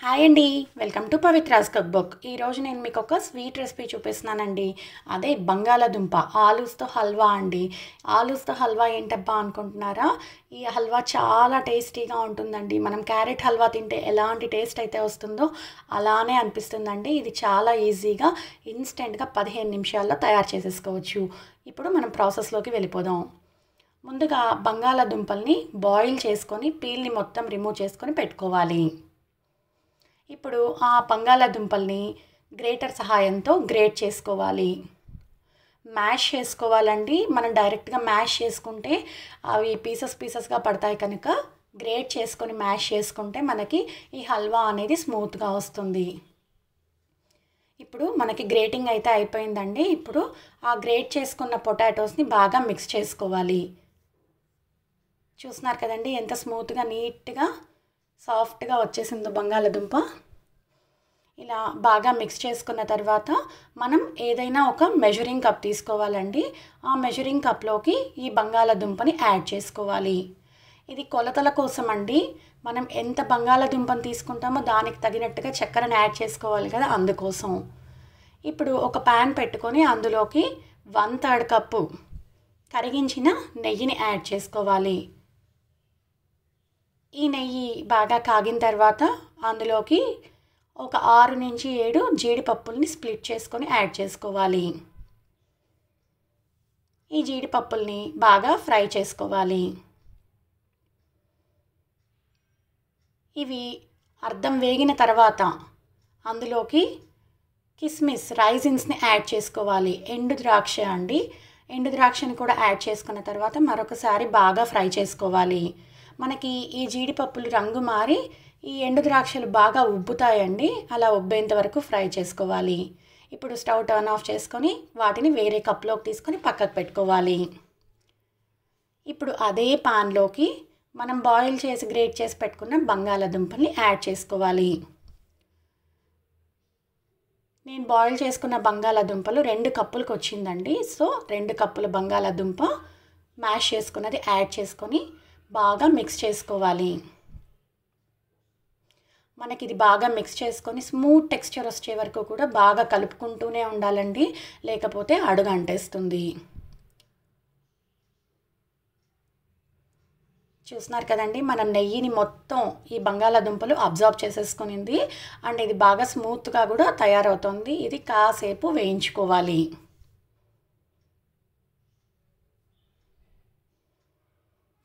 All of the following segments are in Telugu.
హాయ్ అండి welcome to Pavitra's cook book ఈరోజు నేను మీకు ఒక స్వీట్ రెసిపీ చూపిస్తున్నానండి అదే బంగాళదుంప ఆలూస్తో హల్వా అండి ఆలూస్తో హల్వా ఏంటబ్బా అనుకుంటున్నారా ఈ హల్వా చాలా టేస్టీగా ఉంటుందండి మనం క్యారెట్ హల్వా తింటే ఎలాంటి టేస్ట్ అయితే వస్తుందో అలానే అనిపిస్తుందండి ఇది చాలా ఈజీగా ఇన్స్టెంట్గా పదిహేను నిమిషాల్లో తయారు చేసేసుకోవచ్చు ఇప్పుడు మనం ప్రాసెస్లోకి వెళ్ళిపోదాం ముందుగా బంగాళదుంపల్ని బాయిల్ చేసుకొని పీల్ని మొత్తం రిమూవ్ చేసుకొని పెట్టుకోవాలి ఇప్పుడు ఆ బంగాళాదుంపల్ని గ్రేటర్ సహాయంతో గ్రేట్ చేసుకోవాలి మ్యాష్ చేసుకోవాలండి మనం డైరెక్ట్గా మ్యాష్ చేసుకుంటే అవి పీసెస్ పీసెస్గా పడతాయి కనుక గ్రేట్ చేసుకొని మ్యాష్ చేసుకుంటే మనకి ఈ హల్వా అనేది స్మూత్గా వస్తుంది ఇప్పుడు మనకి గ్రేటింగ్ అయితే అయిపోయిందండి ఇప్పుడు ఆ గ్రేట్ చేసుకున్న పొటాటోస్ని బాగా మిక్స్ చేసుకోవాలి చూస్తున్నారు కదండి ఎంత స్మూత్గా నీట్గా సాఫ్ట్గా వచ్చేసిందో బంగాళదుంప ఇలా బాగా మిక్స్ చేసుకున్న తర్వాత మనం ఏదైనా ఒక మెజరింగ్ కప్ తీసుకోవాలండి ఆ మెజరింగ్ కప్లోకి ఈ బంగాళదుంపని యాడ్ చేసుకోవాలి ఇది కొలతల కోసం అండి మనం ఎంత బంగాళదుంపను తీసుకుంటామో దానికి తగినట్టుగా చక్కెరను యాడ్ చేసుకోవాలి కదా అందుకోసం ఇప్పుడు ఒక ప్యాన్ పెట్టుకొని అందులోకి వన్ థర్డ్ కప్పు కరిగించిన నెయ్యిని యాడ్ చేసుకోవాలి ఈ నెయ్యి బాగా కాగిన తర్వాత అందులోకి ఒక ఆరు నుంచి ఏడు జీడిపప్పుల్ని స్ప్లిట్ చేసుకొని యాడ్ చేసుకోవాలి ఈ జీడిపప్పుల్ని బాగా ఫ్రై చేసుకోవాలి ఇవి అర్థం వేగిన తర్వాత అందులోకి కిస్మిస్ రైజిన్స్ని యాడ్ చేసుకోవాలి ఎండు ద్రాక్ష అండి ఎండు ద్రాక్షని కూడా యాడ్ చేసుకున్న తర్వాత మరొకసారి బాగా ఫ్రై చేసుకోవాలి మనకి ఈ జీడిపప్పులు రంగు మారి ఈ ఎండు ద్రాక్షలు బాగా ఉబ్బుతాయండి అలా ఉబ్బేంత వరకు ఫ్రై చేసుకోవాలి ఇప్పుడు స్టవ్ టర్న్ ఆఫ్ చేసుకొని వాటిని వేరే కప్లోకి తీసుకొని పక్కకు పెట్టుకోవాలి ఇప్పుడు అదే పాన్లోకి మనం బాయిల్ చేసి గ్రేట్ చేసి పెట్టుకున్న బంగాళాదుంపల్ని యాడ్ చేసుకోవాలి నేను బాయిల్ చేసుకున్న బంగాళాదుంపలు రెండు కప్పులకు వచ్చిందండి సో రెండు కప్పుల బంగాళాదుంప మ్యాష్ చేసుకున్నది యాడ్ చేసుకొని బాగా మిక్స్ చేసుకోవాలి మనకి ఇది బాగా మిక్స్ చేసుకొని స్మూత్ టెక్స్చర్ వచ్చే వరకు కూడా బాగా కలుపుకుంటూనే ఉండాలండి లేకపోతే అడుగు అంటేస్తుంది చూస్తున్నారు కదండి మనం నెయ్యిని మొత్తం ఈ బంగాళాదుంపలు అబ్జర్వ్ చేసేసుకునింది అండ్ ఇది బాగా స్మూత్గా కూడా తయారవుతుంది ఇది కాసేపు వేయించుకోవాలి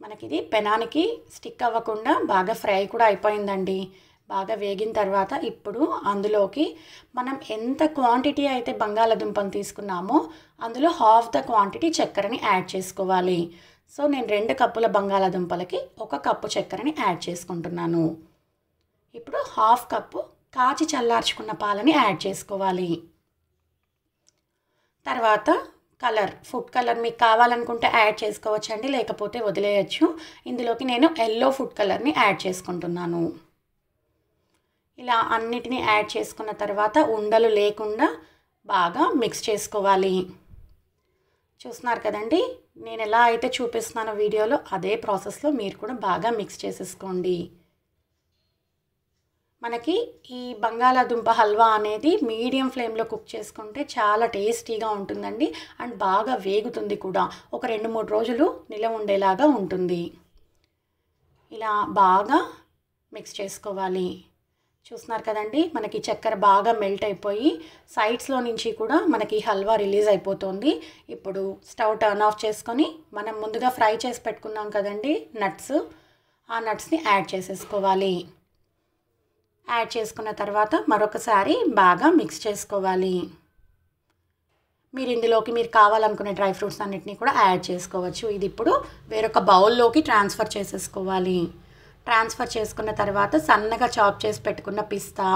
మనకి ఇది పెనానికి స్టిక్ అవ్వకుండా బాగా ఫ్రై కూడా అయిపోయిందండి బాగా వేగిన తర్వాత ఇప్పుడు అందులోకి మనం ఎంత క్వాంటిటీ అయితే బంగాళాదుంపను తీసుకున్నామో అందులో హాఫ్ ద క్వాంటిటీ చక్కెరని యాడ్ చేసుకోవాలి సో నేను రెండు కప్పుల బంగాళాదుంపలకి ఒక కప్పు చక్కెరని యాడ్ చేసుకుంటున్నాను ఇప్పుడు హాఫ్ కప్పు కాచి చల్లార్చుకున్న పాలని యాడ్ చేసుకోవాలి తర్వాత కలర్ ఫుడ్ కలర్ మీకు కావాలనుకుంటే యాడ్ చేసుకోవచ్చండి లేకపోతే వదిలేయచ్చు ఇందులోకి నేను ఎల్లో ఫుడ్ కలర్ని యాడ్ చేసుకుంటున్నాను ఇలా అన్నిటినీ యాడ్ చేసుకున్న తర్వాత ఉండలు లేకుండా బాగా మిక్స్ చేసుకోవాలి చూస్తున్నారు కదండి నేను ఎలా అయితే చూపిస్తున్నానో వీడియోలో అదే ప్రాసెస్లో మీరు కూడా బాగా మిక్స్ చేసేసుకోండి మనకి ఈ బంగాళాదుంప హల్వా అనేది మీడియం ఫ్లేమ్లో కుక్ చేసుకుంటే చాలా టేస్టీగా ఉంటుందండి అండ్ బాగా వేగుతుంది కూడా ఒక రెండు మూడు రోజులు నిలవ ఉండేలాగా ఉంటుంది ఇలా బాగా మిక్స్ చేసుకోవాలి చూస్తున్నారు కదండి మనకి చక్కెర బాగా మెల్ట్ అయిపోయి సైడ్స్లో నుంచి కూడా మనకి హల్వా రిలీజ్ అయిపోతుంది ఇప్పుడు స్టవ్ టర్న్ ఆఫ్ చేసుకొని మనం ముందుగా ఫ్రై చేసి పెట్టుకున్నాం కదండి నట్స్ ఆ నట్స్ని యాడ్ చేసేసుకోవాలి యాడ్ చేసుకున్న తర్వాత మరొకసారి బాగా మిక్స్ చేసుకోవాలి మీరు ఇందులోకి మీరు కావాలనుకునే డ్రై ఫ్రూట్స్ అన్నింటినీ కూడా యాడ్ చేసుకోవచ్చు ఇది ఇప్పుడు వేరొక బౌల్లోకి ట్రాన్స్ఫర్ చేసేసుకోవాలి ట్రాన్స్ఫర్ చేసుకున్న తర్వాత సన్నగా చాప్ చేసి పెట్టుకున్న పిస్తా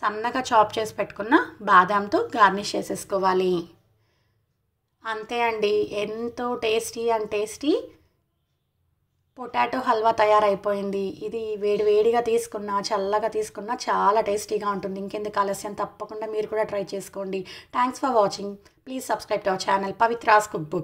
సన్నగా చాప్ చేసి పెట్టుకున్న బాదాంతో గార్నిష్ చేసేసుకోవాలి అంతే అండి ఎంతో tasty and tasty potato halwa తయారైపోయింది ఇది వేడి వేడిగా తీసుకున్నా చల్లగా తీసుకున్నా చాలా టేస్టీగా ఉంటుంది ఇంకెందుకు ఆలస్యం తప్పకుండా మీరు కూడా ట్రై చేసుకోండి thanks for watching please subscribe to our channel Pavithra's cook book